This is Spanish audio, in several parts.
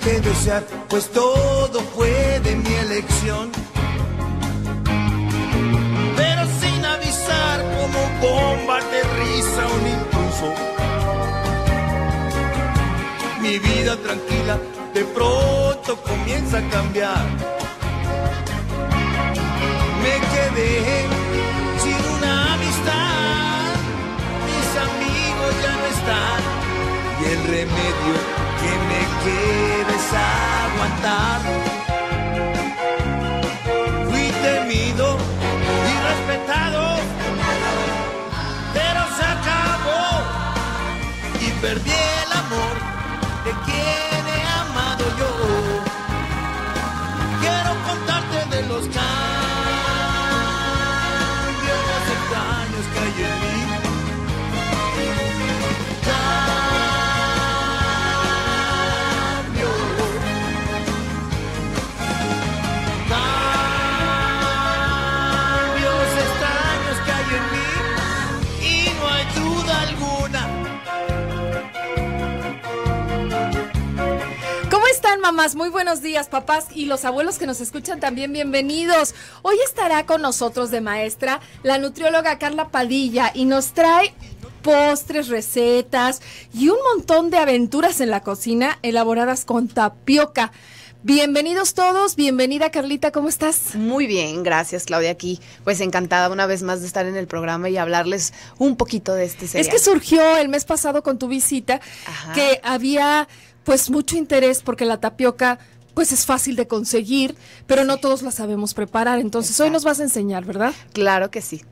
que desear, pues todo fue de mi elección. Pero sin avisar, como bomba aterriza risa, un impulso. Mi vida tranquila de pronto comienza a cambiar. Me quedé sin una amistad, mis amigos ya no están y el remedio quieres aguantar. Fui temido y respetado, pero se acabó y perdí el amor. mamás? Muy buenos días, papás y los abuelos que nos escuchan también, bienvenidos. Hoy estará con nosotros de maestra la nutrióloga Carla Padilla y nos trae postres, recetas y un montón de aventuras en la cocina elaboradas con tapioca. Bienvenidos todos, bienvenida Carlita, ¿cómo estás? Muy bien, gracias Claudia aquí. Pues encantada una vez más de estar en el programa y hablarles un poquito de este cereal. Es que surgió el mes pasado con tu visita que había pues mucho interés porque la tapioca pues es fácil de conseguir, pero no todos la sabemos preparar. Entonces hoy nos vas a enseñar, ¿verdad? Claro que sí.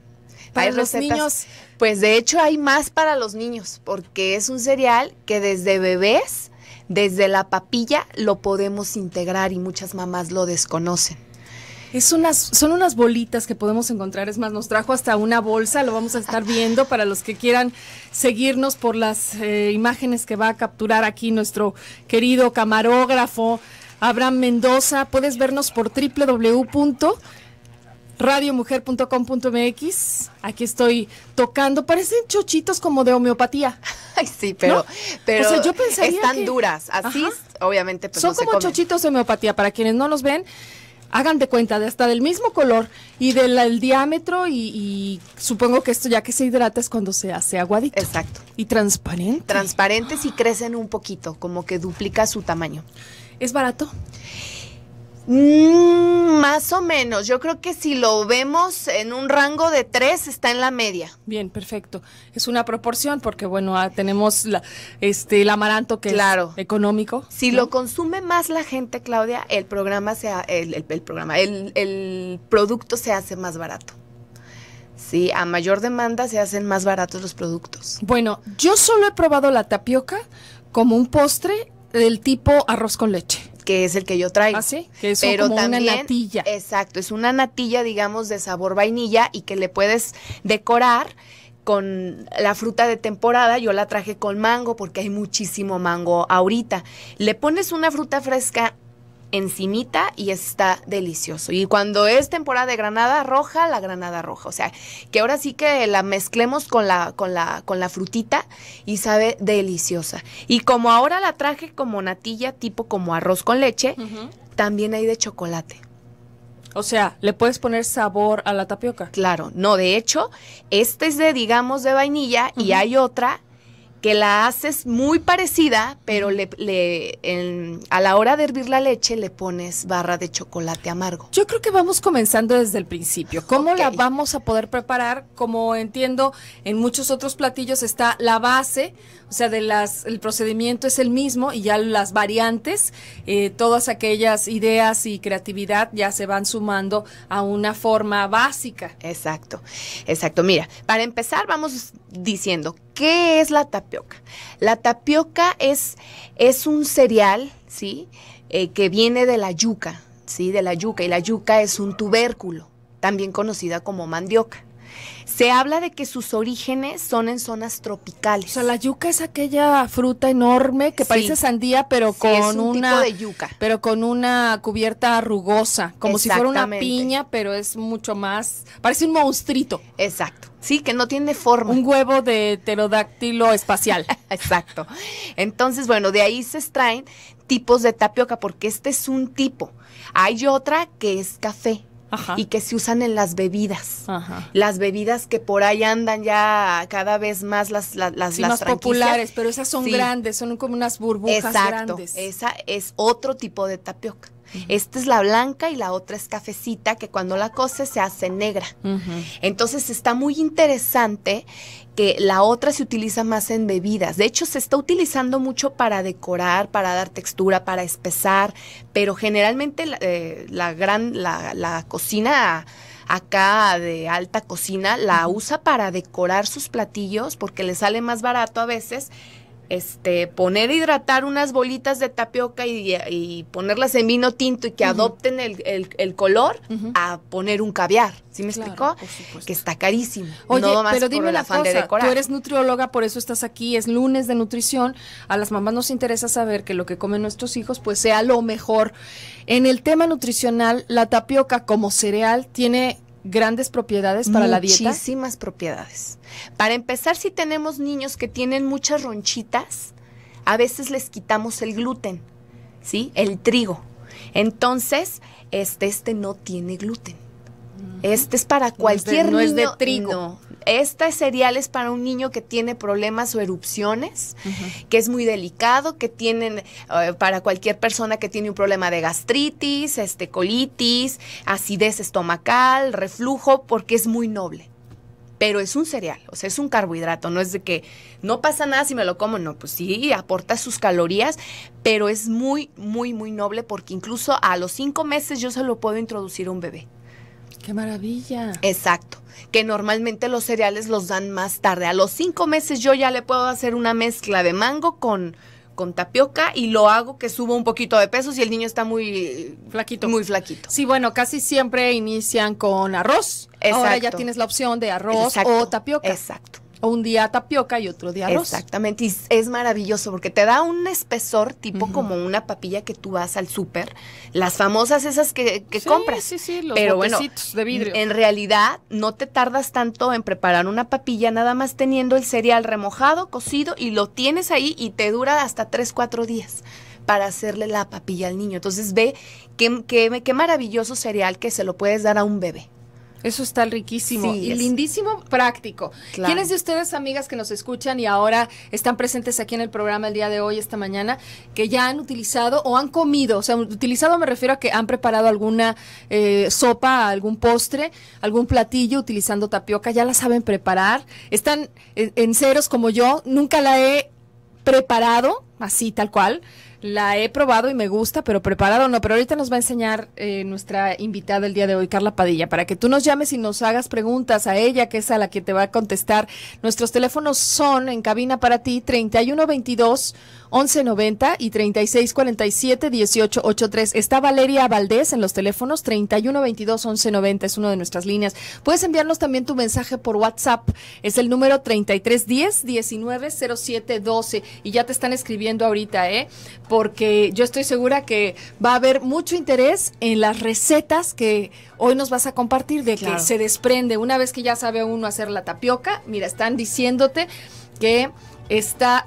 Para los niños. Pues de hecho hay más para los niños, porque es un cereal que desde bebés, desde la papilla, lo podemos integrar y muchas mamás lo desconocen. Es unas, son unas bolitas que podemos encontrar, es más, nos trajo hasta una bolsa, lo vamos a estar viendo para los que quieran seguirnos por las eh, imágenes que va a capturar aquí nuestro querido camarógrafo Abraham Mendoza. Puedes vernos por www.radiomujer.com.mx Aquí estoy tocando. Parecen chochitos como de homeopatía. sí, pero, pero están duras. Así, obviamente, pues, son como chochitos de homeopatía. Para quienes no los ven, hagan de cuenta, de hasta del mismo color y del diámetro y, y, supongo que esto ya que se hidrata es cuando se hace aguadito. Exacto. Y transparente. Transparentes y crecen un poquito, como que duplica su tamaño. ¿Es barato? Mm, más o menos. Yo creo que si lo vemos en un rango de tres, está en la media. Bien, perfecto. Es una proporción porque, bueno, ah, tenemos este, el amaranto que es económico. Si lo consume más la gente, Claudia, el programa, sea, programa el producto se hace más barato. Sí, a mayor demanda se hacen más baratos los productos. Bueno, yo solo he probado la tapioca como un postre del tipo arroz con leche que es el que yo traigo. Ah, sí, que es una natilla. Exacto, es una natilla, digamos, de sabor vainilla y que le puedes decorar con la fruta de temporada, yo la traje con mango porque hay muchísimo mango ahorita. Le pones una fruta fresca encimita y está delicioso. Y cuando es temporada de granada roja, la granada roja. O sea, que ahora sí que la mezclemos con la, con la, con la frutita y sabe deliciosa. Y como ahora la traje como natilla, tipo como arroz con leche, también hay de chocolate. O sea, le puedes poner sabor a la tapioca. Claro, no, de hecho, este es de, digamos, de vainilla y hay otra que la haces muy parecida, pero le, a la hora de hervir la leche le pones barra de chocolate amargo. Yo creo que vamos comenzando desde el principio. ¿Cómo la vamos a poder preparar? Como entiendo, en muchos otros platillos está la base, o sea, de las el procedimiento es el mismo y ya las variantes, eh, todas aquellas ideas y creatividad ya se van sumando a una forma básica. Exacto, exacto. Mira, para empezar vamos diciendo, ¿qué es la tapioca? La tapioca es, es un cereal, ¿sí? Eh, que viene de la yuca, ¿sí? De la yuca. Y la yuca es un tubérculo, también conocida como mandioca. Se habla de que sus orígenes son en zonas tropicales. O sea, la yuca es aquella fruta enorme que parece sandía, pero con una de yuca. pero con una cubierta rugosa, como si fuera una piña, pero es mucho más, parece un monstruito. Exacto. Sí, que no tiene forma. Un huevo de pterodáctilo espacial. Exacto. Entonces, bueno, de ahí se extraen tipos de tapioca, porque este es un tipo. Hay otra que es café. Y que se usan en las bebidas. Las bebidas que por ahí andan ya cada vez más las las, más populares, pero esas son grandes, son como unas burbujas Exacto. Esa es otro tipo de tapioca. Esta es la blanca y la otra es cafecita, que cuando la cose se hace negra. Entonces está muy interesante que la otra se utiliza más en bebidas. De hecho, se está utilizando mucho para decorar, para dar textura, para espesar, pero generalmente la, eh, gran, la cocina acá de alta cocina la usa para decorar sus platillos porque le sale más barato a veces este, poner hidratar unas bolitas de tapioca y, ponerlas en vino tinto y que adopten el, color a poner un caviar. ¿Sí me claro, explicó? Que está carísimo. Oye, no pero dime la cosa, tú eres nutrióloga, por eso estás aquí, es lunes de nutrición. A las mamás nos interesa saber que lo que comen nuestros hijos pues sea lo mejor. En el tema nutricional, la tapioca como cereal tiene grandes propiedades para la dieta? Muchísimas propiedades. Para empezar, si tenemos niños que tienen muchas ronchitas, a veces les quitamos el gluten, ¿sí? El trigo. Entonces, este, este no tiene gluten. Este es para cualquier niño. no Es de trigo este cereal es para un niño que tiene problemas o erupciones, que es muy delicado, que tienen eh, para cualquier persona que tiene un problema de gastritis, este, colitis, acidez estomacal, reflujo, porque es muy noble pero es un cereal, o sea, es un carbohidrato, no es de que no pasa nada si me lo como, no, pues sí, aporta sus calorías, pero es muy, muy, muy noble porque incluso a los cinco meses yo se lo puedo introducir a un bebé. ¡Qué maravilla! Exacto. Que normalmente los cereales los dan más tarde. A los cinco meses yo ya le puedo hacer una mezcla de mango con, con tapioca y lo hago que subo un poquito de peso si el niño está muy flaquito. Muy flaquito. Sí, bueno, casi siempre inician con arroz. Exacto. Ahora ya tienes la opción de arroz o tapioca. Exacto un día tapioca y otro día arroz. Exactamente, y es maravilloso porque te da un espesor tipo como una papilla que tú vas al súper, las famosas esas que, que compras. Sí, sí, los Pero de vidrio. En realidad no te tardas tanto en preparar una papilla, nada más teniendo el cereal remojado, cocido y lo tienes ahí y te dura hasta 3, 4 días para hacerle la papilla al niño. Entonces ve qué, qué maravilloso cereal que se lo puedes dar a un bebé. Eso está riquísimo y lindísimo, práctico. ¿Quiénes de ustedes, amigas que nos escuchan y ahora están presentes aquí en el programa el día de hoy, esta mañana, que ya han utilizado o han comido? O sea, utilizado me refiero a que han preparado alguna eh, sopa, algún postre, algún platillo utilizando tapioca, ya la saben preparar. Están en ceros como yo, nunca la he preparado así, tal cual la he probado y me gusta, pero preparado no. Pero ahorita nos va a enseñar eh, nuestra invitada el día de hoy, Carla Padilla, para que tú nos llames y nos hagas preguntas a ella, que es a la que te va a contestar. Nuestros teléfonos son en cabina para ti 3122 1190 y 3647 1883. Está Valeria Valdés en los teléfonos 3122 1190 es una de nuestras líneas. Puedes enviarnos también tu mensaje por WhatsApp. Es el número 3310 12. y ya te están escribiendo ahorita, ¿eh? porque yo estoy segura que va a haber mucho interés en las recetas que hoy nos vas a compartir, de que se desprende. Una vez que ya sabe uno hacer la tapioca, mira, están diciéndote que Está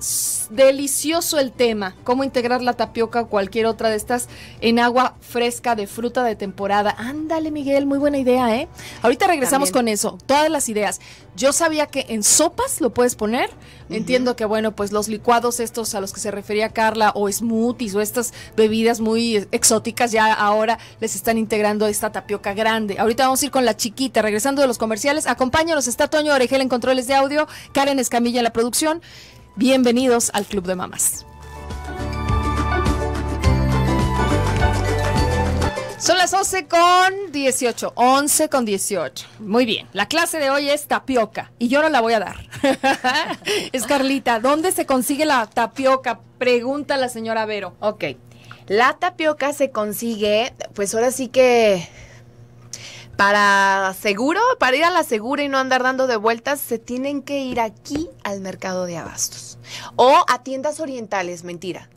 delicioso el tema, cómo integrar la tapioca o cualquier otra de estas en agua fresca de fruta de temporada. Ándale, Miguel, muy buena idea, ¿eh? Ahorita regresamos con eso, todas las ideas. Yo sabía que en sopas lo puedes poner. Entiendo que, bueno, pues los licuados estos a los que se refería Carla o smoothies o estas bebidas muy exóticas ya ahora les están integrando esta tapioca grande. Ahorita vamos a ir con la chiquita. Regresando de los comerciales, acompáñanos. Está Toño Orejel en controles de audio, Karen Escamilla en la producción. Bienvenidos al Club de Mamás. Son las 11 con 18. 11 con 18. Muy bien. La clase de hoy es tapioca y yo no la voy a dar. es Carlita, ¿dónde se consigue la tapioca? Pregunta la señora Vero. Ok. La tapioca se consigue, pues ahora sí que para seguro, para ir a la segura y no andar dando de vueltas, se tienen que ir aquí al mercado de abastos o a tiendas orientales, mentira.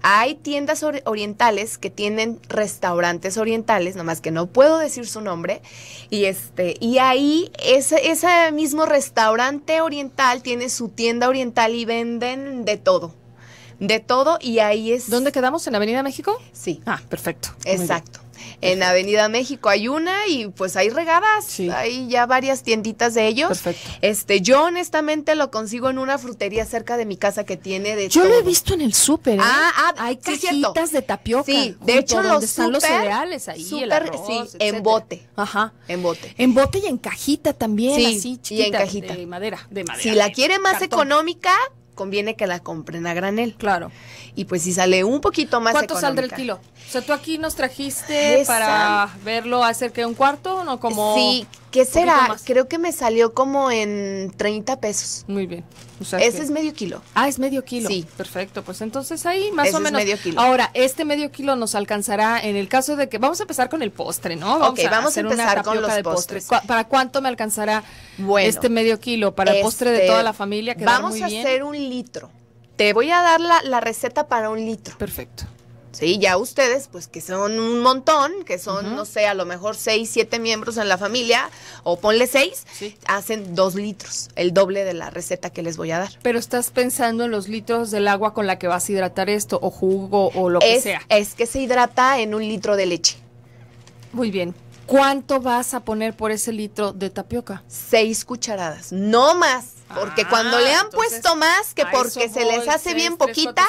Hay tiendas orientales que tienen restaurantes orientales, nomás que no puedo decir su nombre, y este y ahí ese, ese mismo restaurante oriental tiene su tienda oriental y venden de todo de todo y ahí es. ¿Dónde quedamos? ¿En Avenida México? Sí. Ah, perfecto. Exacto en Avenida México hay una y pues hay regadas, sí. hay ya varias tienditas de ellos. Perfecto. Este, yo honestamente lo consigo en una frutería cerca de mi casa que tiene de Yo lo he visto en el súper, ¿eh? Ah, ah, hay cajitas de tapioca. Sí, de hecho los están los cereales ahí, el sí, en bote. Ajá, en bote. En bote y en cajita también, sí, y en cajita. de madera, de madera. Si la quiere más económica, conviene que la compren a granel. Claro. Y pues si sale un poquito más ¿Cuánto saldrá el kilo? O sea, tú aquí nos trajiste para verlo hacer que un cuarto, ¿no? Como sí, ¿qué será? Creo que me salió como en 30 pesos. Muy bien. sea, Ese es medio kilo. Ah, es medio kilo. Sí. Perfecto, pues entonces ahí más o menos. medio Ahora, este medio kilo nos alcanzará en el caso de que. Vamos a empezar con el postre, ¿no? Vamos ok, vamos a empezar con los postres. ¿Para cuánto me alcanzará este medio kilo? Para el postre de toda este, la familia. que Vamos muy bien? a hacer un litro. Te voy a dar la receta para un litro. Perfecto. Sí, ya ustedes, pues que son un montón, que son, no sé, a lo mejor seis, siete miembros en la familia, o ponle seis, hacen dos litros, el doble de la receta que les voy a dar. Pero estás pensando en los litros del agua con la que vas a hidratar esto, o jugo, o lo que sea. Es que se hidrata en un litro de leche. Muy bien. ¿Cuánto vas a poner por ese litro de tapioca? Seis cucharadas, no más. Porque cuando ah, le han puesto más que porque se les hace bien poquita,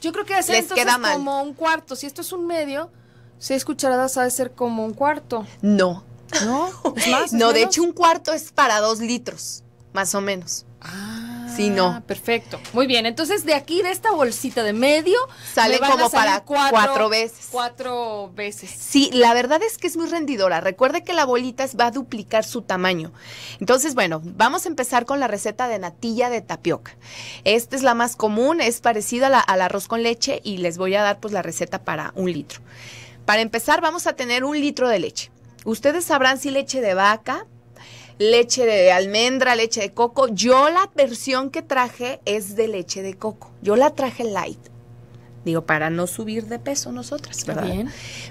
yo creo que hace les queda como un cuarto. Si esto es un medio, seis cucharadas ha de ser como un cuarto. No. No, no, de hecho un cuarto es para dos litros, más o menos. Ah. Sí, no. Ah, perfecto. Muy bien. Entonces, de aquí, de esta bolsita de medio, sale como para cuatro, veces. Cuatro veces. Sí, la verdad es que es muy rendidora. Recuerde que la bolita va a duplicar su tamaño. Entonces, bueno, vamos a empezar con la receta de natilla de tapioca. Esta es la más común, es parecida al arroz con leche y les voy a dar pues la receta para un litro. Para empezar, vamos a tener un litro de leche. Ustedes sabrán si leche de vaca, leche de almendra, leche de coco. Yo la versión que traje es de leche de coco. Yo la traje light. Digo, para no subir de peso nosotras, ¿verdad?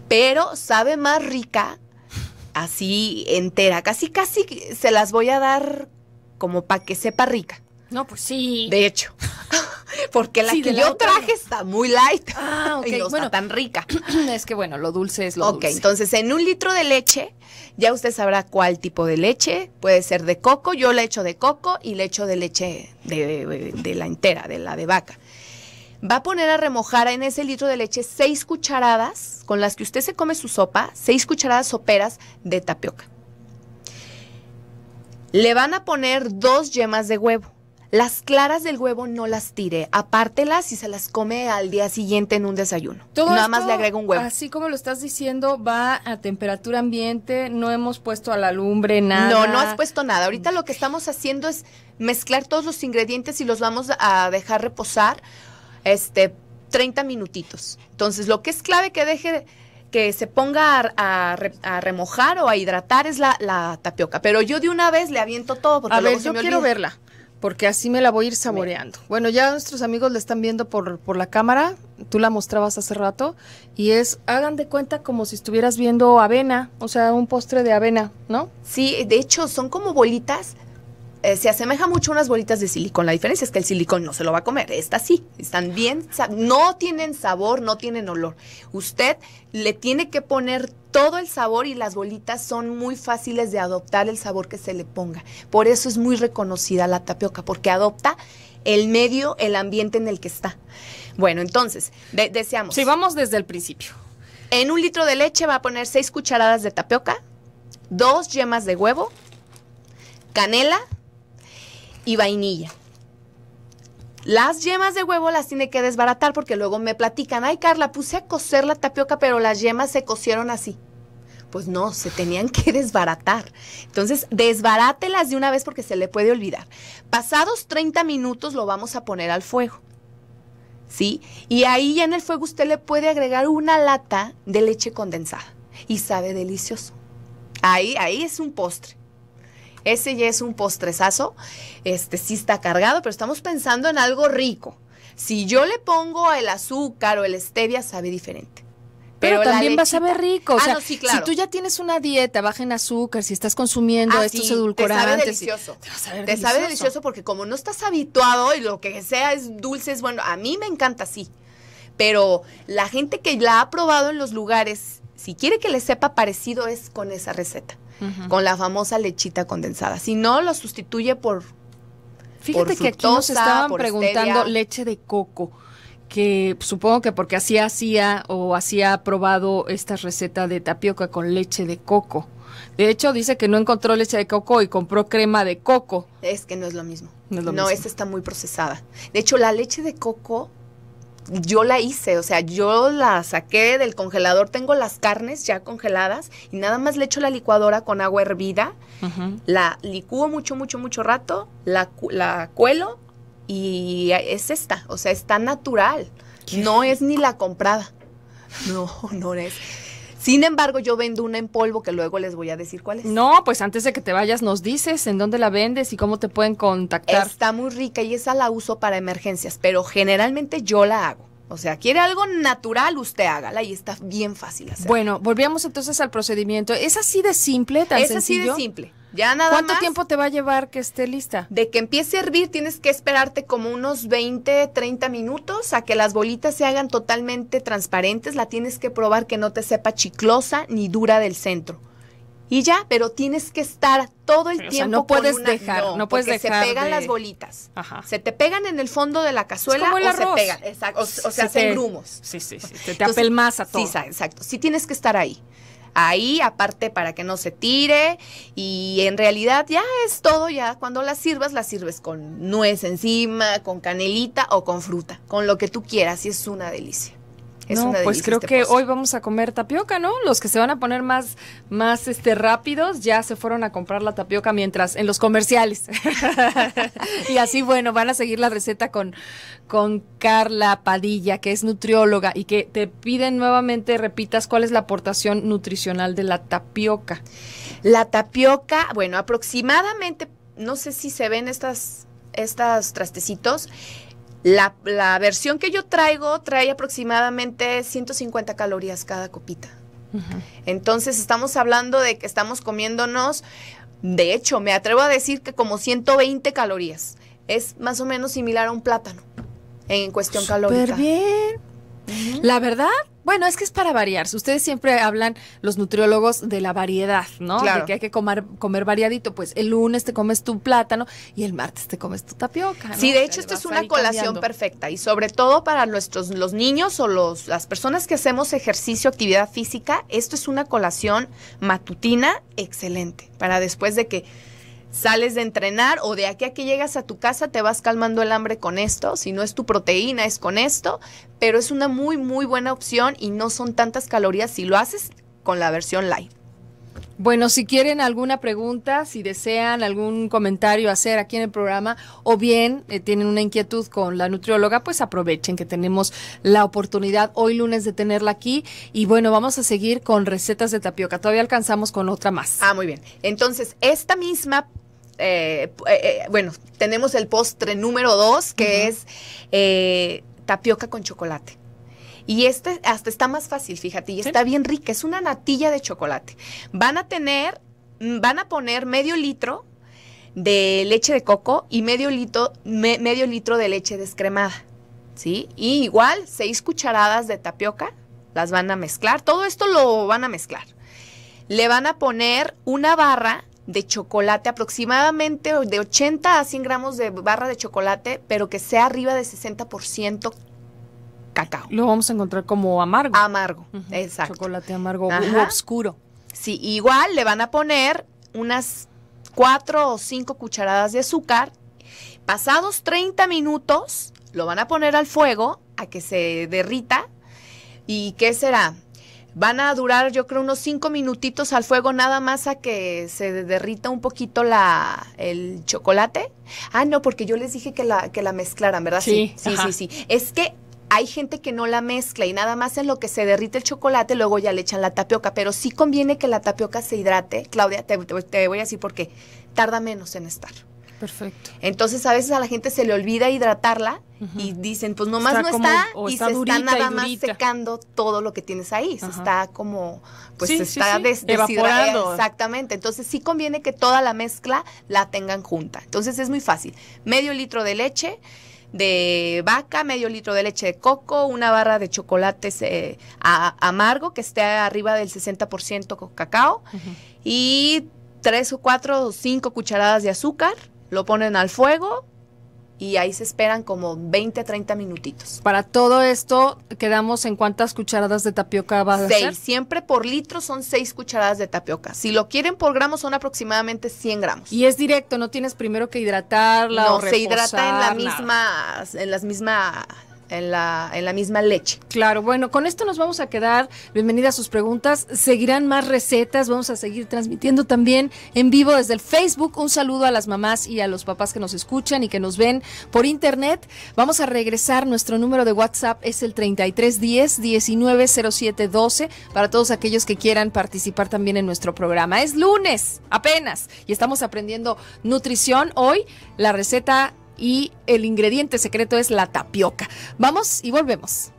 Pero sabe más rica, así entera. Casi, casi se las voy a dar como para que sepa rica. No, pues sí. De hecho. Porque la que yo traje está muy light ah, y no está tan rica. Es que bueno, lo dulce es lo dulce. Ok, entonces en un litro de leche, ya usted sabrá cuál tipo de leche. Puede ser de coco, yo le echo de coco y le echo de leche de, de la entera, de la de vaca. Va a poner a remojar en ese litro de leche seis cucharadas con las que usted se come su sopa, seis cucharadas soperas de tapioca. Le van a poner dos yemas de huevo las claras del huevo no las tire, apártelas y se las come al día siguiente en un desayuno. Nada más le agrega un huevo. Así como lo estás diciendo, va a temperatura ambiente, no hemos puesto a la lumbre nada. No, no has puesto nada. Ahorita lo que estamos haciendo es mezclar todos los ingredientes y los vamos a dejar reposar este 30 minutitos. Entonces, lo que es clave que deje que se ponga a, remojar o a hidratar es la, tapioca. Pero yo de una vez le aviento todo porque a ver, yo quiero verla porque así me la voy a ir saboreando. Bueno, ya nuestros amigos la están viendo por, por la cámara, tú la mostrabas hace rato, y es, hagan de cuenta como si estuvieras viendo avena, o sea, un postre de avena, ¿no? Sí, de hecho son como bolitas eh, se asemeja mucho a unas bolitas de silicón. La diferencia es que el silicón no se lo va a comer. Esta sí. Están bien. No tienen sabor, no tienen olor. Usted le tiene que poner todo el sabor y las bolitas son muy fáciles de adoptar el sabor que se le ponga. Por eso es muy reconocida la tapioca, porque adopta el medio, el ambiente en el que está. Bueno, entonces, deseamos. Si sí, vamos desde el principio. En un litro de leche va a poner seis cucharadas de tapioca, dos yemas de huevo, canela, y vainilla. Las yemas de huevo las tiene que desbaratar porque luego me platican, ay Carla, puse a cocer la tapioca, pero las yemas se cocieron así. Pues no, se tenían que desbaratar. Entonces, desbarátelas de una vez porque se le puede olvidar. Pasados 30 minutos lo vamos a poner al fuego. ¿Sí? Y ahí ya en el fuego usted le puede agregar una lata de leche condensada. Y sabe delicioso. Ahí, ahí es un postre. Ese ya es un postrezazo. Este sí está cargado, pero estamos pensando en algo rico. Si yo le pongo el azúcar o el stevia, sabe diferente. Pero, también va a saber rico. Ah, si tú ya tienes una dieta baja en azúcar, si estás consumiendo ah, estos edulcorantes. Te sabe delicioso. Te, sabe delicioso porque como no estás habituado y lo que sea es dulce, es bueno. A mí me encanta así. Pero la gente que la ha probado en los lugares, si quiere que le sepa parecido, es con esa receta con la famosa lechita condensada. Si no, lo sustituye por. Fíjate que aquí nos estaban preguntando leche de coco que supongo que porque así hacía o así ha probado esta receta de tapioca con leche de coco. De hecho, dice que no encontró leche de coco y compró crema de coco. Es que no es lo mismo. No, es lo no esta está muy procesada. De hecho, la leche de coco yo la hice, o sea, yo la saqué del congelador, tengo las carnes ya congeladas y nada más le echo la licuadora con agua hervida, la licúo mucho, mucho, mucho rato, la, la, cuelo y es esta, o sea, está natural, no es ni la comprada. No, no es. Sin embargo, yo vendo una en polvo que luego les voy a decir cuál es. No, pues antes de que te vayas nos dices en dónde la vendes y cómo te pueden contactar. Está muy rica y esa la uso para emergencias, pero generalmente yo la hago. O sea, quiere algo natural, usted hágala y está bien fácil hacer. Bueno, volvemos entonces al procedimiento. ¿Es así de simple, tan Es sencillo? así de simple. Ya nada ¿Cuánto tiempo te va a llevar que esté lista? De que empiece a hervir tienes que esperarte como unos 20, 30 minutos a que las bolitas se hagan totalmente transparentes. La tienes que probar que no te sepa chiclosa ni dura del centro. Y ya, pero tienes que estar todo el tiempo. no puedes dejar, no, puedes dejar. Se pegan las bolitas. Ajá. Se te pegan en el fondo de la cazuela o se pegan. Exacto. O, sea, se, hacen grumos. Sí, sí, sí. te todo. Sí, exacto. Sí tienes que estar ahí ahí, aparte para que no se tire. Y en realidad ya es todo, ya cuando las sirvas, las sirves con nuez encima, con canelita o con fruta, con lo que tú quieras y es una delicia no, pues creo este que hoy vamos a comer tapioca, ¿no? Los que se van a poner más, más este, rápidos ya se fueron a comprar la tapioca mientras en los comerciales. y así, bueno, van a seguir la receta con, con Carla Padilla, que es nutrióloga y que te piden nuevamente, repitas, cuál es la aportación nutricional de la tapioca. La tapioca, bueno, aproximadamente, no sé si se ven estas, estas trastecitos la, versión que yo traigo trae aproximadamente 150 calorías cada copita. Entonces estamos hablando de que estamos comiéndonos, de hecho, me atrevo a decir que como 120 calorías. Es más o menos similar a un plátano en cuestión Super calórica. bien. La verdad, bueno, es que es para variar. Ustedes siempre hablan, los nutriólogos, de la variedad, ¿no? Claro. De que hay que comer, comer variadito. Pues el lunes te comes tu plátano y el martes te comes tu tapioca. Sí, de hecho, esto es una colación perfecta y sobre todo para nuestros los niños o los, las personas que hacemos ejercicio, actividad física, esto es una colación matutina excelente para después de que sales de entrenar o de aquí a que llegas a tu casa te vas calmando el hambre con esto, si no es tu proteína es con esto, pero es una muy muy buena opción y no son tantas calorías si lo haces con la versión light. Bueno, si quieren alguna pregunta, si desean algún comentario hacer aquí en el programa o bien eh, tienen una inquietud con la nutrióloga, pues aprovechen que tenemos la oportunidad hoy lunes de tenerla aquí. Y bueno, vamos a seguir con recetas de tapioca. Todavía alcanzamos con otra más. Ah, muy bien. Entonces, esta misma eh, eh, eh, bueno, tenemos el postre número dos, que es tapioca con chocolate. Y este hasta está más fácil, fíjate, y está bien rica, es una natilla de chocolate. Van a tener, mm, van a poner medio litro de leche de coco y medio litro, medio litro de leche descremada, ¿sí? Y igual, seis cucharadas de tapioca, las van a mezclar, todo esto lo van a mezclar. Le van a poner una barra de chocolate, aproximadamente de 80 a 100 gramos de barra de chocolate, pero que sea arriba de 60% cacao. Lo vamos a encontrar como amargo. Amargo, exacto. Chocolate amargo muy oscuro. Sí, igual le van a poner unas 4 o 5 cucharadas de azúcar. Pasados 30 minutos, lo van a poner al fuego a que se derrita. ¿Y qué será? Van a durar, yo creo, unos cinco minutitos al fuego nada más a que se derrita un poquito la, el chocolate. Ah, no, porque yo les dije que la, que la mezclaran, ¿verdad? Sí, sí, sí, sí, Es que hay gente que no la mezcla y nada más en lo que se derrite el chocolate, luego ya le echan la tapioca, pero sí conviene que la tapioca se hidrate. Claudia, te, te voy a decir por Tarda menos en estar. Perfecto. Entonces a veces a la gente se le olvida hidratarla y dicen, pues nomás no está y se está nada más secando todo lo que tienes ahí. Se está como, pues se está Exactamente. Entonces sí conviene que toda la mezcla la tengan junta. Entonces es muy fácil. Medio litro de leche de vaca, medio litro de leche de coco, una barra de chocolate eh, amargo que esté arriba del 60% cacao y tres o cuatro o cinco cucharadas de azúcar lo ponen al fuego y ahí se esperan como 20, 30 minutitos. Para todo esto, quedamos en cuántas cucharadas de tapioca va a seis. Siempre por litro son 6 cucharadas de tapioca. Si lo quieren por gramo, son aproximadamente 100 gramos. Y es directo, no tienes primero que hidratarla no, o No, se hidrata en la misma, en las mismas en la, en la misma leche. Claro, bueno, con esto nos vamos a quedar. Bienvenidas sus preguntas. Seguirán más recetas. Vamos a seguir transmitiendo también en vivo desde el Facebook. Un saludo a las mamás y a los papás que nos escuchan y que nos ven por internet. Vamos a regresar. Nuestro número de WhatsApp es el 3310 190712 para todos aquellos que quieran participar también en nuestro programa. Es lunes, apenas, y estamos aprendiendo nutrición. Hoy la receta y el ingrediente secreto es la tapioca. Vamos y volvemos.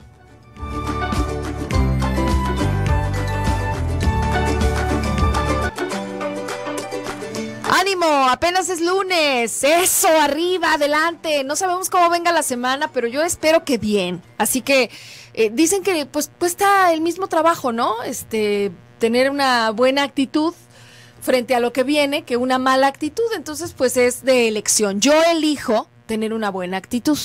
Ánimo, apenas es lunes. Eso, arriba, adelante. No sabemos cómo venga la semana, pero yo espero que bien. Así que eh, dicen que pues cuesta el mismo trabajo, ¿no? Este tener una buena actitud frente a lo que viene que una mala actitud, entonces pues es de elección. Yo elijo tener una buena actitud,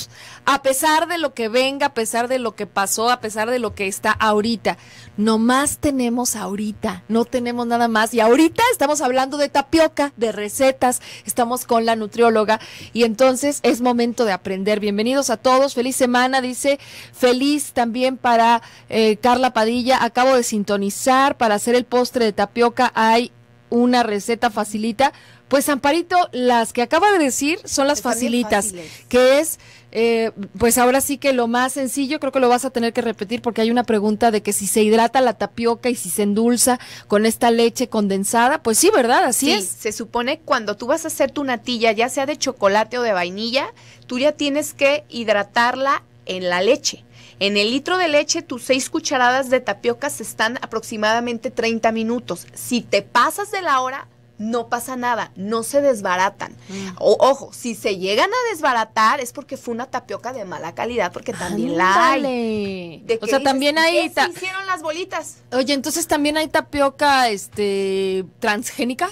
a pesar de lo que venga, a pesar de lo que pasó, a pesar de lo que está ahorita. Nomás tenemos ahorita, no tenemos nada más. Y ahorita estamos hablando de tapioca, de recetas, estamos con la nutrióloga y entonces es momento de aprender. Bienvenidos a todos, feliz semana, dice, feliz también para eh, Carla Padilla, acabo de sintonizar para hacer el postre de tapioca, hay una receta facilita pues Amparito, las que acaba de decir son las facilitas, que es, eh, pues ahora sí que lo más sencillo, creo que lo vas a tener que repetir porque hay una pregunta de que si se hidrata la tapioca y si se endulza con esta leche condensada, pues sí, ¿verdad? Así sí, Se supone cuando tú vas a hacer tu natilla, ya sea de chocolate o de vainilla, tú ya tienes que hidratarla en la leche. En el litro de leche, tus seis cucharadas de tapioca se están aproximadamente 30 minutos. Si te pasas de la hora, no pasa nada, no se desbaratan. Mm. ojo, si se llegan a desbaratar es porque fue una tapioca de mala calidad, porque también la hay. o sea, también hay... hicieron las bolitas. Oye, entonces también hay tapioca este transgénica.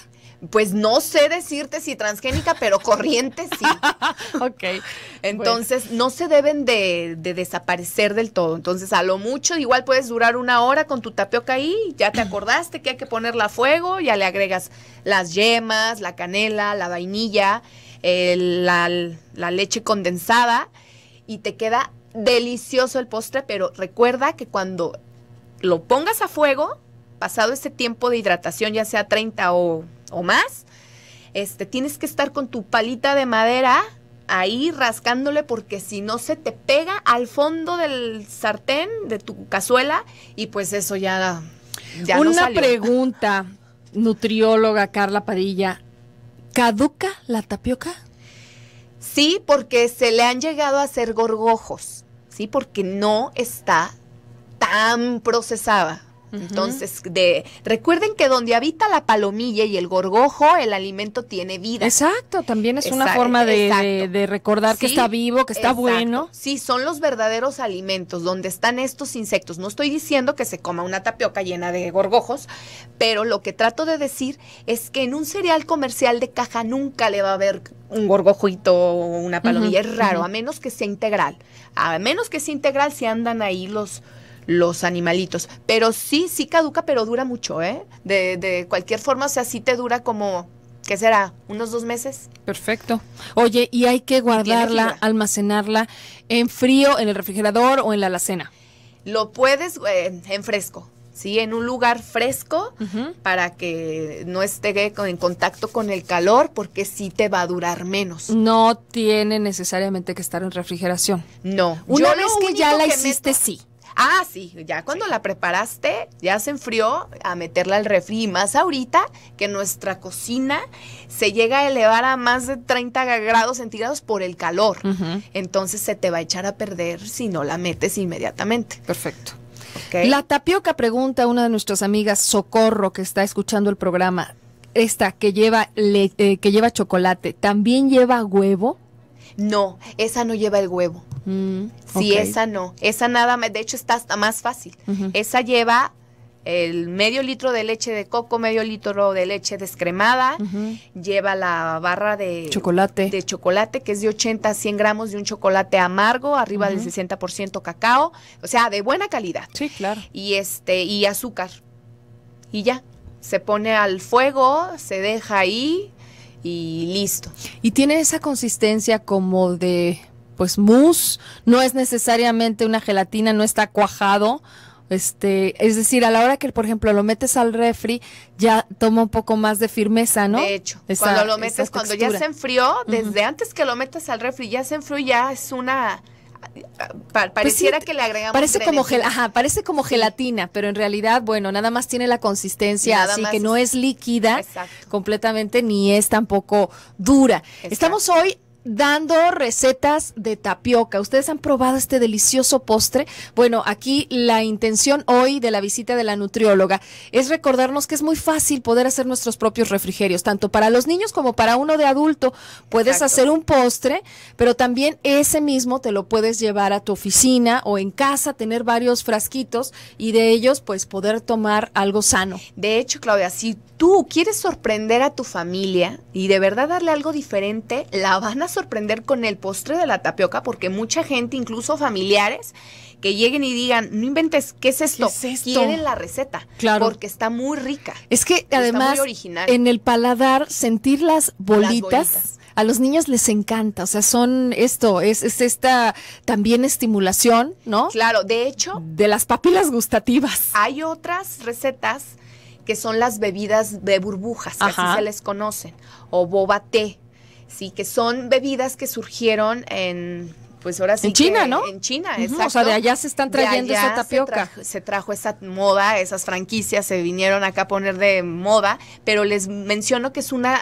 Pues no sé decirte si transgénica, pero corriente sí. ok. Entonces, no se deben de, desaparecer del todo. Entonces, a lo mucho, igual puedes durar una hora con tu tapioca ahí, ya te acordaste que hay que ponerla a fuego, ya le agregas las yemas, la canela, la vainilla, la, la leche condensada y te queda delicioso el postre, pero recuerda que cuando lo pongas a fuego, pasado ese tiempo de hidratación, ya sea 30 o o más, este, tienes que estar con tu palita de madera ahí rascándole porque si no se te pega al fondo del sartén de tu cazuela y pues eso ya, Una pregunta, nutrióloga Carla Padilla, ¿caduca la tapioca? Sí, porque se le han llegado a hacer gorgojos, sí, porque no está tan procesada. Entonces, de, recuerden que donde habita la palomilla y el gorgojo, el alimento tiene vida. Exacto, también es una forma de, recordar que está vivo, que está bueno. Sí, son los verdaderos alimentos donde están estos insectos. No estoy diciendo que se coma una tapioca llena de gorgojos, pero lo que trato de decir es que en un cereal comercial de caja nunca le va a haber un gorgojito o una palomilla. es raro, a menos que sea integral. A menos que sea integral, si andan ahí los los animalitos. Pero sí, sí caduca, pero dura mucho, ¿eh? De, de cualquier forma, o sea, sí te dura como ¿qué será? ¿Unos dos meses? Perfecto. Oye, y hay que guardarla, almacenarla en frío, en el refrigerador o en la alacena. Lo puedes eh, en fresco, ¿sí? En un lugar fresco para que no esté en contacto con el calor porque sí te va a durar menos. No tiene necesariamente que estar en refrigeración. No. Una vez que ya la hiciste, sí. Ah, sí, ya cuando la preparaste, ya se enfrió a meterla al refri. Y más ahorita que nuestra cocina se llega a elevar a más de 30 grados centígrados por el calor. Entonces se te va a echar a perder si no la metes inmediatamente. Perfecto. La tapioca pregunta una de nuestras amigas Socorro que está escuchando el programa. Esta que lleva, eh, que lleva chocolate, ¿también lleva huevo? No, esa no lleva el huevo. Mm, sí, esa no. Esa nada de hecho está hasta más fácil. Esa lleva el medio litro de leche de coco, medio litro de leche descremada, lleva la barra de chocolate. de chocolate, que es de 80 a 100 gramos de un chocolate amargo, arriba del 60% cacao, o sea, de buena calidad. Sí, claro. Y, este, y azúcar. Y ya, se pone al fuego, se deja ahí, y listo. Y tiene esa consistencia como de, pues, mousse, no es necesariamente una gelatina, no está cuajado. Este, es decir, a la hora que, por ejemplo, lo metes al refri, ya toma un poco más de firmeza, ¿no? De hecho, cuando lo metes, cuando ya se enfrió, desde antes que lo metas al refri, ya se enfrió, ya es una pues pareciera que le agregamos parece como parece como gelatina pero en realidad bueno nada más tiene la consistencia así que no es líquida completamente ni es tampoco dura estamos hoy dando recetas de tapioca. ¿Ustedes han probado este delicioso postre? Bueno, aquí la intención hoy de la visita de la nutrióloga es recordarnos que es muy fácil poder hacer nuestros propios refrigerios, tanto para los niños como para uno de adulto. Puedes hacer un postre, pero también ese mismo te lo puedes llevar a tu oficina o en casa, tener varios frasquitos y de ellos pues poder tomar algo sano. De hecho, Claudia, si tú quieres sorprender a tu familia y de verdad darle algo diferente, la van a sorprender con el postre de la tapioca porque mucha gente, incluso familiares, que lleguen y digan, no inventes, ¿qué es esto? es Quieren la receta. Claro. Porque está muy rica. Es que además, en el paladar, sentir las bolitas, A los niños les encanta, o sea, son esto, es, es esta también estimulación, ¿no? Claro, de hecho. De las papilas gustativas. Hay otras recetas que son las bebidas de burbujas, que así se les conocen, o boba té, Sí, que son bebidas que surgieron en pues ahora sí. En China, ¿no? En China, O sea, de allá se están trayendo esa tapioca. Se trajo, esa moda, esas franquicias se vinieron acá a poner de moda, pero les menciono que es una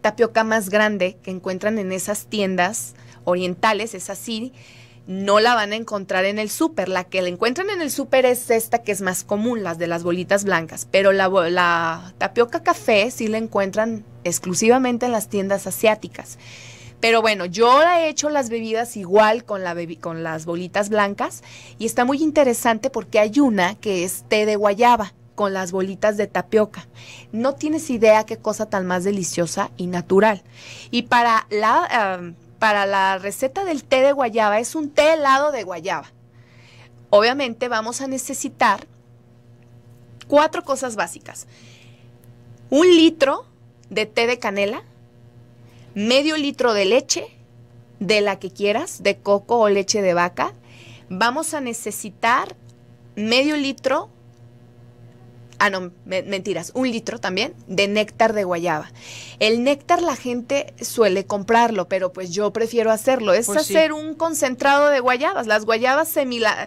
tapioca más grande que encuentran en esas tiendas orientales, es así. No la van a encontrar en el súper. La que la encuentran en el súper es esta que es más común, las de las bolitas blancas. Pero la, la tapioca café sí la encuentran exclusivamente en las tiendas asiáticas. Pero bueno, yo he hecho las bebidas igual con, las bolitas blancas y está muy interesante porque hay una que es té de guayaba con las bolitas de tapioca. No tienes idea qué cosa tan más deliciosa y natural. Y para la, para la receta del té de guayaba es un té helado de guayaba. Obviamente vamos a necesitar cuatro cosas básicas. Un litro de té de canela, medio litro de leche, de la que quieras, de coco o leche de vaca. Vamos a necesitar medio litro, ah no, mentiras, un litro también de néctar de guayaba. El néctar la gente suele comprarlo, pero pues yo prefiero hacerlo. Es pues hacer un concentrado de guayabas. Las guayabas semila,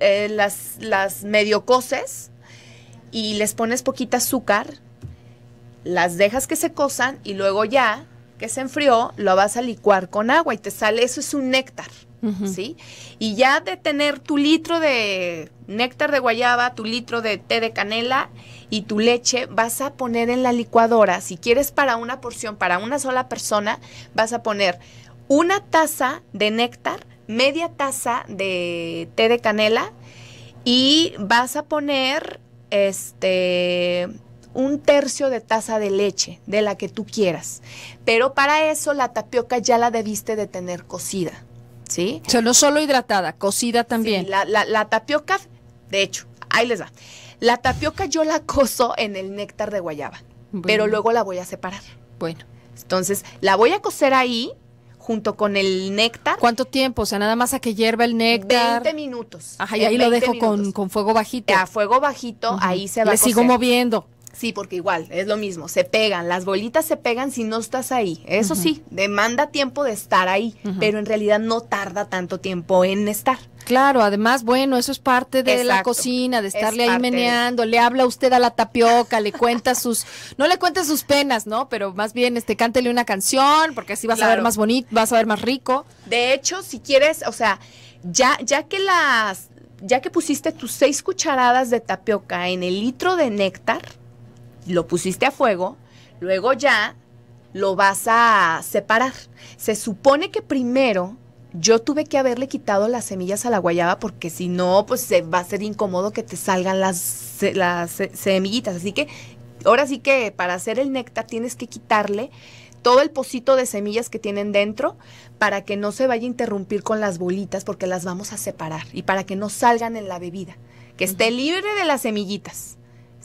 eh, las, las medio coces y les pones poquita azúcar las dejas que se cosan y luego ya que se enfrió, lo vas a licuar con agua y te sale, eso es un néctar, ¿sí? Y ya de tener tu litro de néctar de guayaba, tu litro de té de canela y tu leche, vas a poner en la licuadora, si quieres para una porción, para una sola persona, vas a poner una taza de néctar, media taza de té de canela y vas a poner este un tercio de taza de leche, de la que tú quieras. Pero para eso la tapioca ya la debiste de tener cocida, ¿sí? O no solo hidratada, cocida también. la, tapioca, de hecho, ahí les va. La tapioca yo la cozo en el néctar de guayaba, pero luego la voy a separar. Bueno. Entonces, la voy a cocer ahí junto con el néctar. ¿Cuánto tiempo? O sea, nada más a que hierva el néctar. 20 minutos. Ajá, y eh, ahí lo dejo con, fuego bajito. A fuego bajito, ahí se va sigo moviendo. Sí, porque igual, es lo mismo, se pegan, las bolitas se pegan si no estás ahí. Eso sí, demanda tiempo de estar ahí, pero en realidad no tarda tanto tiempo en estar. Claro, además, bueno, eso es parte de la cocina, de estarle ahí meneando, le habla usted a la tapioca, le cuenta sus, no le cuente sus penas, ¿no? Pero más bien, este, cántele una canción, porque así vas a ver más bonito, vas a ver más rico. De hecho, si quieres, o sea, ya, ya que las, ya que pusiste tus seis cucharadas de tapioca en el litro de néctar, lo pusiste a fuego, luego ya lo vas a separar. Se supone que primero yo tuve que haberle quitado las semillas a la guayaba porque si no, pues se va a ser incómodo que te salgan las, semillitas. Así que ahora sí que para hacer el néctar tienes que quitarle todo el pocito de semillas que tienen dentro para que no se vaya a interrumpir con las bolitas porque las vamos a separar y para que no salgan en la bebida, que esté libre de las semillitas.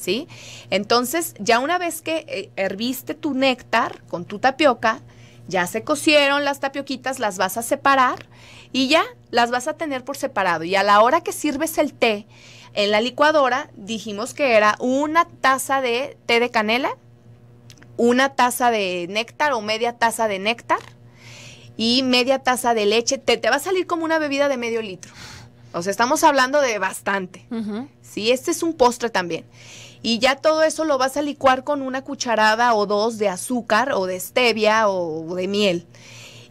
¿sí? Entonces, ya una vez que eh, herviste tu néctar con tu tapioca, ya se cocieron las tapioquitas, las vas a separar y ya las vas a tener por separado. Y a la hora que sirves el té en la licuadora, dijimos que era una taza de té de canela, una taza de néctar o media taza de néctar y media taza de leche. Te, va a salir como una bebida de medio litro. O sea, estamos hablando de bastante. Sí, este es un postre también y ya todo eso lo vas a licuar con una cucharada o dos de azúcar o de stevia o de miel.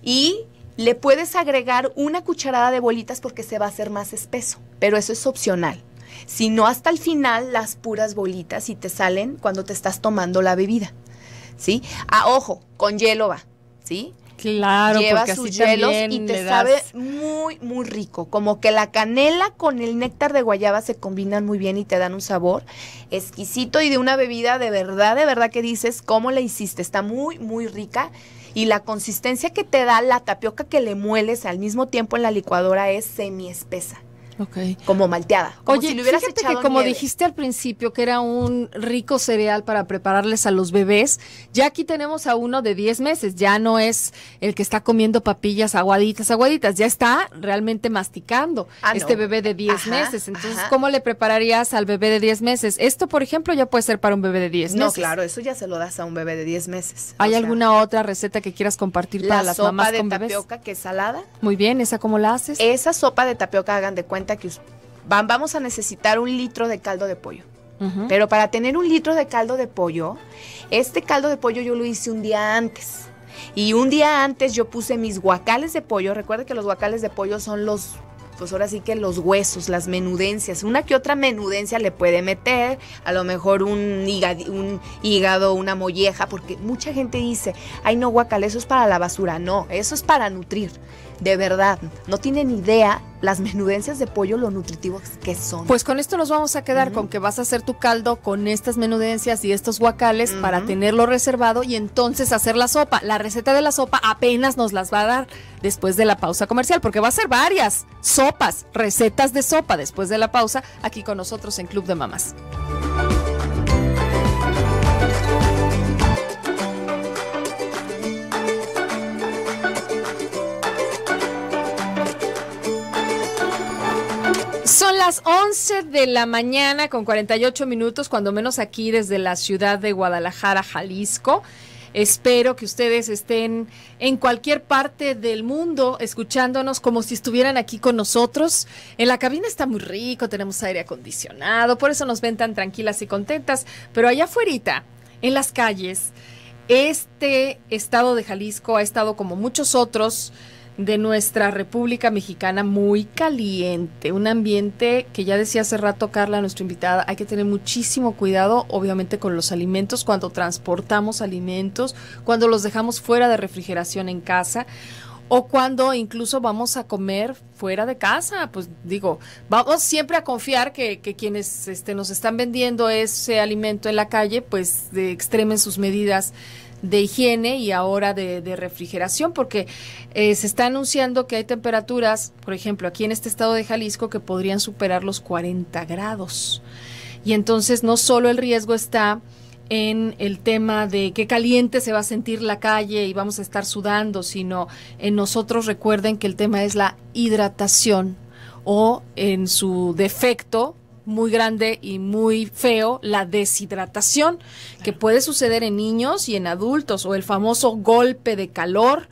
Y le puedes agregar una cucharada de bolitas porque se va a hacer más espeso, pero eso es opcional. Si no, hasta el final las puras bolitas y te salen cuando te estás tomando la bebida. ¿Sí? A ah, ojo, con hielo va. ¿Sí? Claro, lleva sus hielos y te sabe muy, muy rico. Como que la canela con el néctar de guayaba se combinan muy bien y te dan un sabor exquisito y de una bebida de verdad, de verdad que dices, ¿cómo la hiciste? Está muy, muy rica. Y la consistencia que te da la tapioca que le mueles al mismo tiempo en la licuadora es semi espesa. Como malteada. Como Oye, fíjate que como dijiste al principio que era un rico cereal para prepararles a los bebés, ya aquí tenemos a uno de 10 meses, ya no es el que está comiendo papillas aguaditas, aguaditas, ya está realmente masticando ah, este bebé de 10 meses. Entonces, ¿cómo le prepararías al bebé de 10 meses? Esto, por ejemplo, ya puede ser para un bebé de 10 meses. No, claro, eso ya se lo das a un bebé de 10 meses. ¿Hay alguna otra receta que quieras compartir la para las sopa de tapioca que es salada. Muy bien, ¿esa cómo la haces? Esa sopa de tapioca, hagan de cuenta que vamos a necesitar un litro de caldo de pollo. Pero para tener un litro de caldo de pollo, este caldo de pollo yo lo hice un día antes. Y un día antes yo puse mis guacales de pollo. Recuerda que los guacales de pollo son los pues ahora sí que los huesos, las menudencias, una que otra menudencia le puede meter, a lo mejor un hígado, un hígado, una molleja, porque mucha gente dice, ay no, guacal, eso es para la basura, no, eso es para nutrir. De verdad, no tienen idea las menudencias de pollo lo nutritivos que son. Pues con esto nos vamos a quedar con que vas a hacer tu caldo con estas menudencias y estos guacales para tenerlo reservado y entonces hacer la sopa. La receta de la sopa apenas nos las va a dar después de la pausa comercial, porque va a ser varias sopas, recetas de sopa después de la pausa aquí con nosotros en Club de Mamás. las 11 de la mañana con 48 minutos, cuando menos aquí desde la ciudad de Guadalajara, Jalisco. Espero que ustedes estén en cualquier parte del mundo escuchándonos como si estuvieran aquí con nosotros. En la cabina está muy rico, tenemos aire acondicionado, por eso nos ven tan tranquilas y contentas. Pero allá afuera, en las calles, este estado de Jalisco ha estado como muchos otros de nuestra República Mexicana muy caliente, un ambiente que ya decía hace rato Carla, nuestra invitada, hay que tener muchísimo cuidado obviamente con los alimentos, cuando transportamos alimentos, cuando los dejamos fuera de refrigeración en casa o cuando incluso vamos a comer fuera de casa, pues digo, vamos siempre a confiar que, que quienes este, nos están vendiendo ese alimento en la calle, pues de, extremen sus medidas de higiene y ahora de, refrigeración, porque eh, se está anunciando que hay temperaturas, por ejemplo, aquí en este estado de Jalisco, que podrían superar los 40 grados. Y entonces no solo el riesgo está en el tema de qué caliente se va a sentir la calle y vamos a estar sudando, sino en nosotros recuerden que el tema es la hidratación o en su defecto muy grande y muy feo, la deshidratación, que puede suceder en niños y en adultos, o el famoso golpe de calor.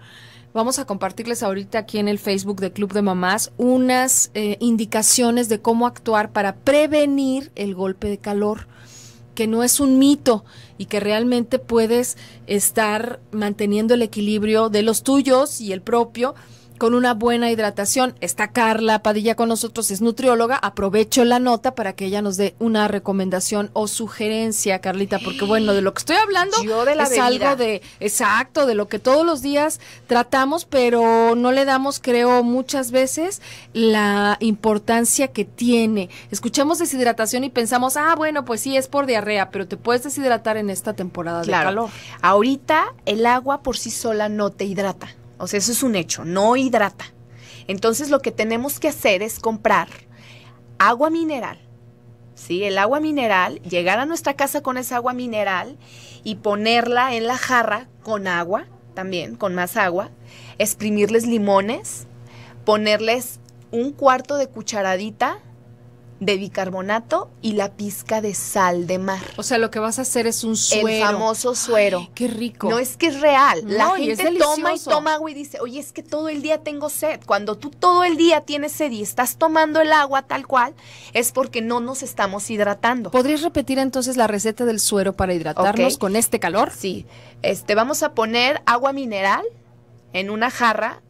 Vamos a compartirles ahorita aquí en el Facebook de Club de Mamás unas eh, indicaciones de cómo actuar para prevenir el golpe de calor que no es un mito y que realmente puedes estar manteniendo el equilibrio de los tuyos y el propio con una buena hidratación. Está Carla Padilla con nosotros, es nutrióloga. Aprovecho la nota para que ella nos dé una recomendación o sugerencia, Carlita, porque bueno, de lo que estoy hablando Yo de la es algo de exacto, de lo que todos los días tratamos, pero no le damos, creo, muchas veces la importancia que tiene. Escuchamos deshidratación y pensamos, ah, bueno, pues sí, es por diarrea, pero te puedes deshidratar en esta temporada de calor. Ahorita el agua por sí sola no te hidrata. O sea, eso es un hecho, no hidrata. Entonces lo que tenemos que hacer es comprar agua mineral. ¿Sí? El agua mineral, llegar a nuestra casa con esa agua mineral y ponerla en la jarra con agua, también con más agua, exprimirles limones, ponerles un cuarto de cucharadita de bicarbonato y la pizca de sal de mar. O sea, lo que vas a hacer es un suero. El famoso suero. qué rico. No es que es real. la gente toma y toma agua y dice, oye, es que todo el día tengo sed. Cuando tú todo el día tienes sed y estás tomando el agua tal cual, es porque no nos estamos hidratando. ¿Podrías repetir entonces la receta del suero para hidratarnos con este calor? Sí. Este, vamos a poner agua mineral en una jarra,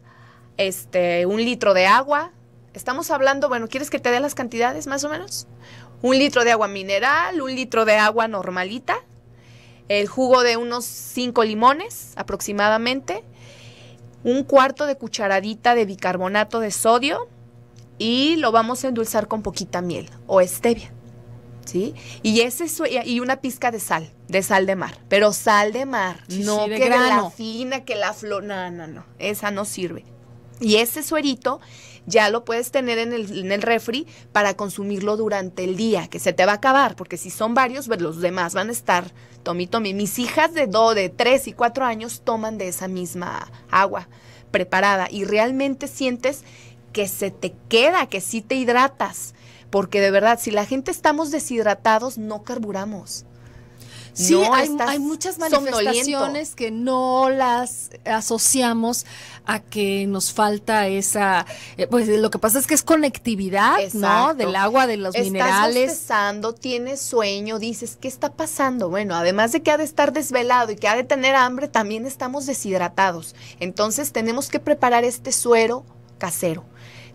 este, un litro de agua, Estamos hablando, bueno, ¿quieres que te dé las cantidades más o menos? Un litro de agua mineral, un litro de agua normalita, el jugo de unos 5 limones aproximadamente, un cuarto de cucharadita de bicarbonato de sodio y lo vamos a endulzar con poquita miel o stevia. ¿Sí? Y ese y una pizca de sal, de sal de mar, pero sal de mar, no queda fina, que la flor, no, no, no, esa no sirve. Y ese suerito ya lo puedes tener en el, en el refri para consumirlo durante el día, que se te va a acabar, porque si son varios, pues, los demás van a estar, tomito Mis hijas de 2, de 3 y 4 años toman de esa misma agua preparada y realmente sientes que se te queda, que sí te hidratas, porque de verdad, si la gente estamos deshidratados, no carburamos. Sí, hay, muchas manifestaciones que no las asociamos a que nos falta esa, eh, pues lo que pasa es que es conectividad, ¿no? Del agua, de los minerales. Estás tienes sueño, dices, ¿qué está pasando? Bueno, además de que ha de estar desvelado y que ha de tener hambre, también estamos deshidratados. Entonces tenemos que preparar este suero casero.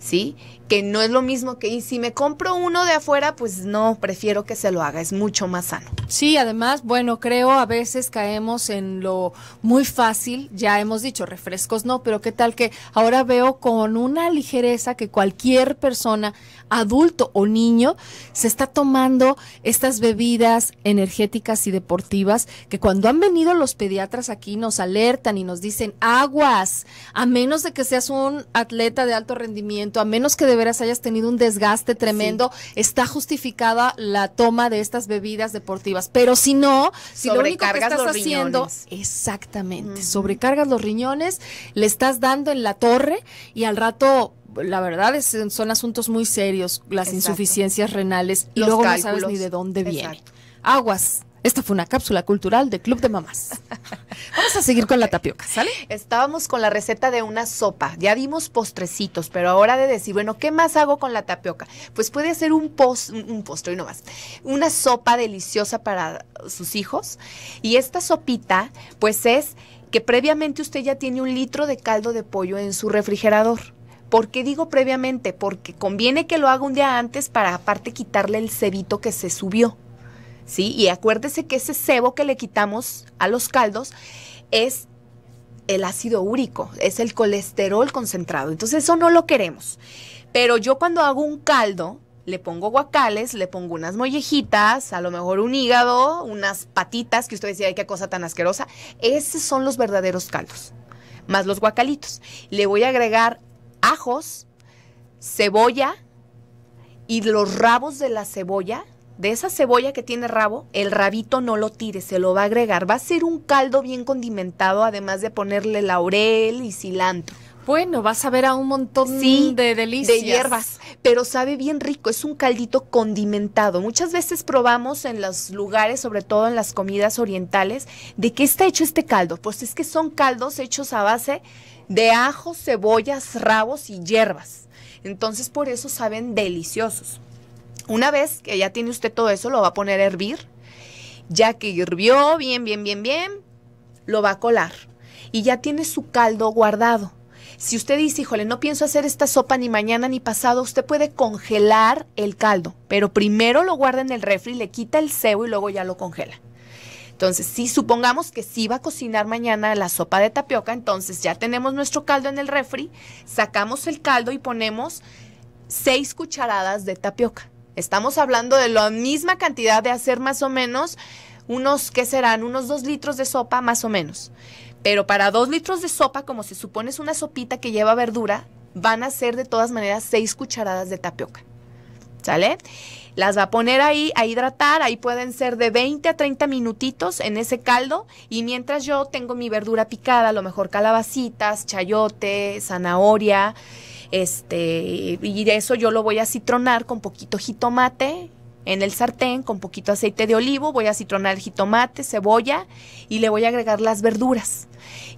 ¿sí? Que no es lo mismo que, y si me compro uno de afuera, pues no, prefiero que se lo haga, es mucho más sano. Sí, además, bueno, creo a veces caemos en lo muy fácil, ya hemos dicho refrescos no, pero qué tal que ahora veo con una ligereza que cualquier persona adulto o niño se está tomando estas bebidas energéticas y deportivas que cuando han venido los pediatras aquí nos alertan y nos dicen aguas, a menos de que seas un atleta de alto rendimiento, a menos que de veras hayas tenido un desgaste tremendo, está justificada la toma de estas bebidas deportivas. Pero si no, si lo único que estás haciendo, exactamente, sobrecargas los riñones, le estás dando en la torre y al rato la verdad es, son asuntos muy serios, las insuficiencias renales y Los luego no sabes ni de dónde viene. Aguas. Esta fue una cápsula cultural de Club de Mamás. Vamos a seguir con la tapioca, ¿sale? Estábamos con la receta de una sopa. Ya dimos postrecitos, pero ahora de decir, bueno, ¿qué más hago con la tapioca? Pues puede hacer un, post, un postre y no más. Una sopa deliciosa para sus hijos. Y esta sopita, pues es que previamente usted ya tiene un litro de caldo de pollo en su refrigerador ¿Por qué digo previamente? Porque conviene que lo haga un día antes para aparte quitarle el cebito que se subió. ¿Sí? Y acuérdese que ese cebo que le quitamos a los caldos es el ácido úrico, es el colesterol concentrado. Entonces eso no lo queremos. Pero yo cuando hago un caldo, le pongo guacales, le pongo unas mollejitas, a lo mejor un hígado, unas patitas, que usted decía, qué cosa tan asquerosa. Esos son los verdaderos caldos, más los guacalitos. Le voy a agregar ajos, cebolla y los rabos de la cebolla. De esa cebolla que tiene rabo, el rabito no lo tire, se lo va a agregar. Va a ser un caldo bien condimentado, además de ponerle laurel y cilantro. Bueno, vas a ver a un montón de delicias. De hierbas, pero sabe bien rico, es un caldito condimentado. Muchas veces probamos en los lugares, sobre todo en las comidas orientales, de qué está hecho este caldo. Pues es que son caldos hechos a base de ajos, cebollas, rabos y hierbas. Entonces por eso saben deliciosos. Una vez que ya tiene usted todo eso, lo va a poner a hervir. Ya que hirvió bien, bien, bien, bien, lo va a colar. Y ya tiene su caldo guardado. Si usted dice, híjole, no pienso hacer esta sopa ni mañana ni pasado, usted puede congelar el caldo, pero primero lo guarda en el refri, le quita el cebo y luego ya lo congela. Entonces, si supongamos que sí va a cocinar mañana la sopa de tapioca, entonces ya tenemos nuestro caldo en el refri, sacamos el caldo y ponemos seis cucharadas de tapioca. Estamos hablando de la misma cantidad de hacer más o menos unos, ¿qué serán? Unos dos litros de sopa más o menos. Pero para dos litros de sopa, como se supone es una sopita que lleva verdura, van a ser de todas maneras seis cucharadas de tapioca. ¿Sale? Las va a poner ahí a hidratar, ahí pueden ser de 20 a 30 minutitos en ese caldo y mientras yo tengo mi verdura picada, a lo mejor calabacitas, chayote, zanahoria, este, y eso yo lo voy a citronar con poquito jitomate en el sartén con poquito aceite de olivo, voy a citronar el jitomate, cebolla y le voy a agregar las verduras.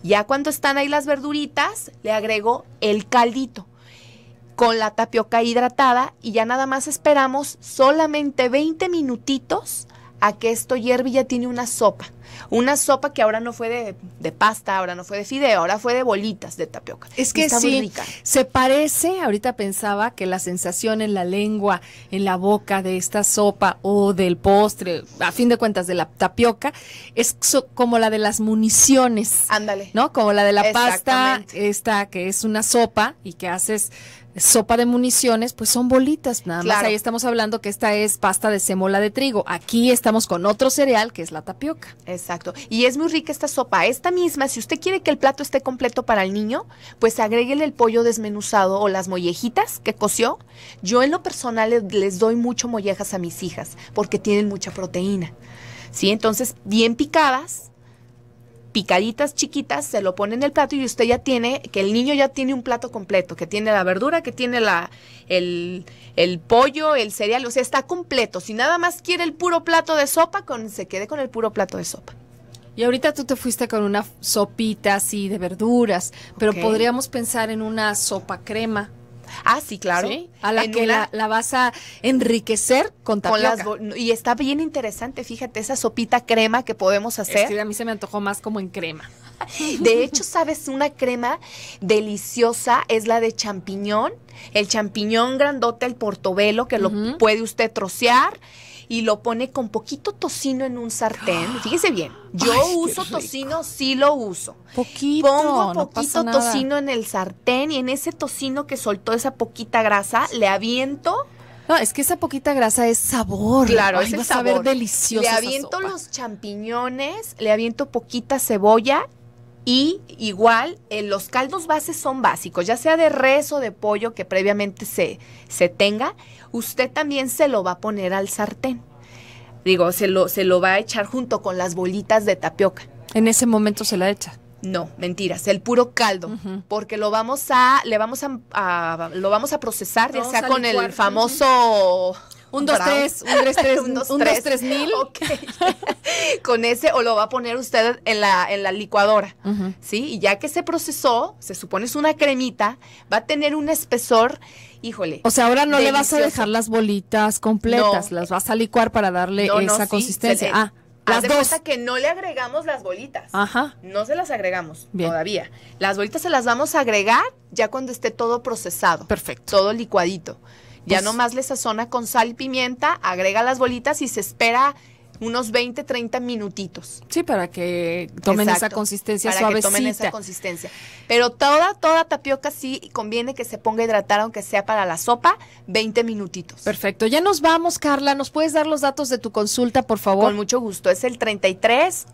Ya cuando están ahí las verduritas, le agrego el caldito con la tapioca hidratada y ya nada más esperamos solamente 20 minutitos a que esto hierve y ya tiene una sopa. Una sopa que ahora no fue de, pasta, ahora no fue de fideo, ahora fue de bolitas de tapioca. Es que sí, se parece, ahorita pensaba que la sensación en la lengua, en la boca de esta sopa o del postre, a fin de cuentas de la tapioca, es como la de las municiones. Ándale. ¿No? Como la de la pasta, esta que es una sopa y que haces sopa de municiones, pues son bolitas nada claro. más. Ahí estamos hablando que esta es pasta de semola de trigo. Aquí estamos con otro cereal que es la tapioca. Exacto. Y es muy rica esta sopa. Esta misma, si usted quiere que el plato esté completo para el niño, pues agréguele el pollo desmenuzado o las mollejitas que coció. Yo en lo personal les, les doy mucho mollejas a mis hijas porque tienen mucha proteína. ¿Sí? Entonces, bien picadas, picaditas chiquitas, se lo pone en el plato y usted ya tiene, que el niño ya tiene un plato completo, que tiene la verdura, que tiene la, el, el pollo, el cereal, o sea, está completo. Si nada más quiere el puro plato de sopa, con, se quede con el puro plato de sopa. Y ahorita tú te fuiste con una sopita así de verduras, pero podríamos pensar en una sopa crema, Ah, sí, claro. A la que la, vas a enriquecer con tapioca. y está bien interesante, fíjate, esa sopita crema que podemos hacer. a mí se me antojó más como en crema. De hecho, sabes, una crema deliciosa es la de champiñón, el champiñón grandote, el portobelo, que lo puede usted trocear y lo pone con poquito tocino en un sartén. Fíjese bien, yo uso tocino, sí lo uso. Poquito. Pongo poquito tocino en el sartén y en ese tocino que soltó esa poquita grasa, le aviento no, es que esa poquita grasa es sabor. Claro, es el sabor. delicioso. Le aviento los champiñones, le aviento poquita cebolla y igual, eh, los caldos bases son básicos, ya sea de res o de pollo que previamente se, se tenga, usted también se lo va a poner al sartén. Digo, se lo, se lo va a echar junto con las bolitas de tapioca. En ese momento se la echa. No, mentiras, el puro caldo, porque lo vamos a, le vamos a, lo vamos a procesar, ya sea con el famoso Un, dos, tres, un, 3 un, dos, tres. mil. Con ese, o lo va a poner usted en la, en la licuadora, ¿sí? Y ya que se procesó, se supone es una cremita, va a tener un espesor, híjole. O sea, ahora no le vas a dejar las bolitas completas, las vas a licuar para darle esa consistencia. ah. Las dos. que no le agregamos las bolitas. Ajá. No se las agregamos todavía. Las bolitas se las vamos a agregar ya cuando esté todo procesado. Perfecto. Todo licuadito ya pues nomás le sazona con sal, y pimienta, agrega las bolitas y se espera unos 20, 30 minutitos. Sí, para que tomen esa consistencia para que tomen esa consistencia. Pero toda, toda tapioca sí conviene que se ponga a hidratar, aunque sea para la sopa, 20 minutitos. Perfecto. Ya nos vamos, Carla. ¿Nos puedes dar los datos de tu consulta, por favor? Con mucho gusto. Es el 33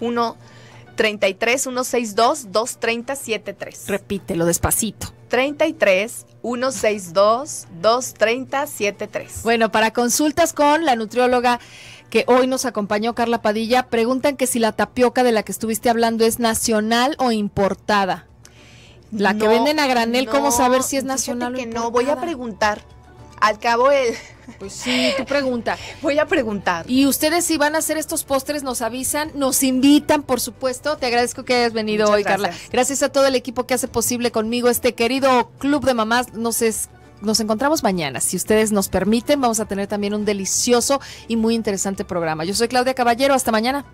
1 33 162 230 Repítelo despacito. 33 162-230-73. Bueno, para consultas con la nutrióloga que hoy nos acompañó Carla Padilla, preguntan que si la tapioca de la que estuviste hablando es nacional o importada. La que venden a granel, ¿cómo saber si es nacional que o No, voy a preguntar al cabo él. Pues sí, tu pregunta. Voy a preguntar. Y ustedes si van a hacer estos postres, nos avisan, nos invitan, por supuesto. Te agradezco que hayas venido hoy, Carla. Gracias a todo el equipo que hace posible conmigo este querido club de mamás. Nos es nos encontramos mañana. Si ustedes nos permiten, vamos a tener también un delicioso y muy interesante programa. Yo soy Claudia Caballero. Hasta mañana.